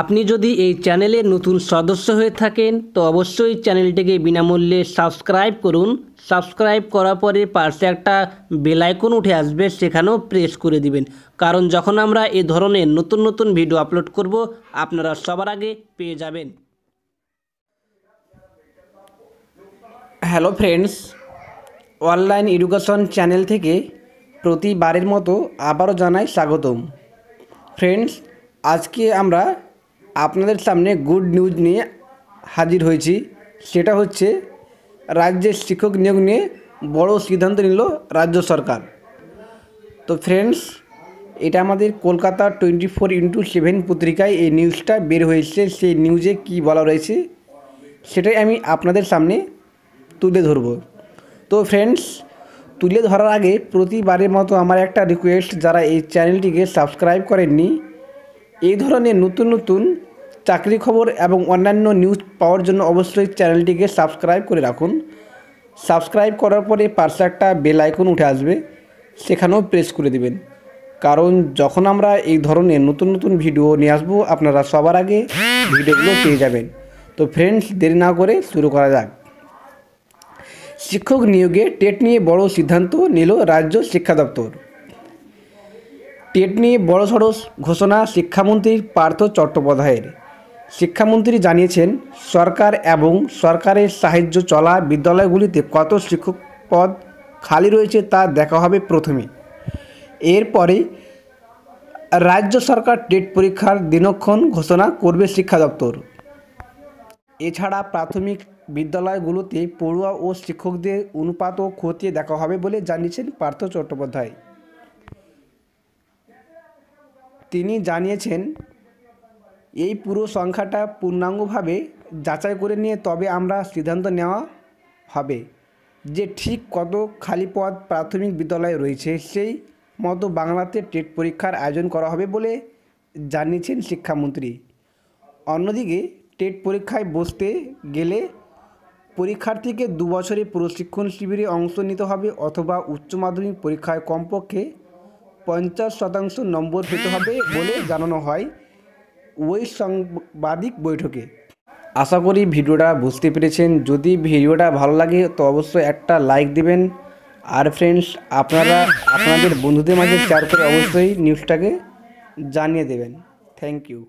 আপনি যদি এই চ্যানেলে নতুন সদস্য হয়ে থাকেন তো অবশ্যই চ্যানেলটিকে বিনামূল্যে সাবস্ক্রাইব করুন সাবস্ক্রাইব করার পরে পাশে একটা বেলাইকন উঠে আসবে সেখানেও প্রেস করে দিবেন কারণ যখন আমরা এ ধরনের নতুন নতুন ভিডিও আপলোড করব আপনারা সবার আগে পেয়ে যাবেন hello friends online education channel থেকে প্রতিবারের মতো আবারও জানাই স্বাগতম ফ্রেন্ডস আজকে আমরা আপনাদের সামনে গুড নিউজ নিয়ে হাজির হয়েছি সেটা হচ্ছে রাজ্যের শিক্ষক নিয়োগ নিয়ে বড় সিদ্ধান্ত নিল রাজ্য সরকার তো ফ্রেন্ডস এটা আমাদের Kolkata twenty four into seven পত্রিকায় এই নিউজটা বের হয়েছে সেই নিউজে কি বলা রয়েছে সেটাই আমি আপনাদের সামনে তুলে ধরব তো ফ্রেন্ডস তুলে ধরার আগে প্রতিবারের মতো আমার একটা রিকোয়েস্ট যারা এই চ্যানেলটিকে সাবস্ক্রাইব করেননি এই ধরনের নতুন নতুন চাকরি খবর এবং অন্যান্য নিউজ পাওয়ার জন্য অবশ্যই চ্যানেলটিকে সাবস্ক্রাইব করে রাখুন সাবস্ক্রাইব করার পরে পাশে একটা বেল আইকন উঠে আসবে সেখানেও প্রেস করে দেবেন কারণ যখন আমরা এই ধরনের নতুন নতুন ভিডিও নিয়ে আসবো আপনারা সবার আগে ভিডিওগুলো পেয়ে যাবেন তো ফ্রেন্ডস দেরি না করে শুরু করা যাক শিক্ষক নিয়োগে টেট নিয়ে বড় সিদ্ধান্ত নিল রাজ্য শিক্ষা দপ্তর টেট নিয়ে বড়সড় ঘোষণা শিক্ষামন্ত্রী পার্থ চট্টোপাধ্যায়ের শিক্ষামন্ত্রী জানিয়েছেন সরকার এবং সরকারের সাহায্য চলা বিদ্যালয়গুলিতে কত শিক্ষক পদ খালি রয়েছে তা দেখা হবে প্রথমে এরপরে রাজ্য সরকার টেট পরীক্ষার দিনক্ষণ ঘোষণা করবে শিক্ষা দপ্তর এছাড়া প্রাথমিক বিদ্যালয়গুলোতে পড়ুয়া ও শিক্ষকদের অনুপাতও ক্ষতি দেখা হবে বলে জানিয়েছেন পার্থ চট্টোপাধ্যায় তিনি জানিয়েছেন এই পুরো সংখ্যাটা পূর্ণাঙ্গভাবে যাচাই করে নিয়ে তবে আমরা সিদ্ধান্ত নেওয়া হবে যে ঠিক কত খালি পদ প্রাথমিক বিদ্যালয়ে রয়েছে সেই মতো বাংলাতে টেট পরীক্ষার আয়োজন করা হবে বলে জানিয়েছেন শিক্ষামন্ত্রী অন্যদিকে টেট পরীক্ষায় বসতে গেলে পরীক্ষার্থীকে দুবছরে প্রশিক্ষণ শিবিরে অংশ নিতে হবে অথবা উচ্চ মাধ্যমিক পরীক্ষায় কমপক্ষে পঞ্চাশ শতাংশ নম্বর পেতে হবে বলে জানানো হয় ওই সাংবাদিক বৈঠকে আশা করি ভিডিওটা বুঝতে পেরেছেন যদি ভিডিওটা ভালো লাগে তো অবশ্যই একটা লাইক দিবেন আর ফ্রেন্ডস আপনারা আপনাদের বন্ধুদের মাঝে শেয়ার করে অবশ্যই নিউজটাকে জানিয়ে দেবেন থ্যাংক ইউ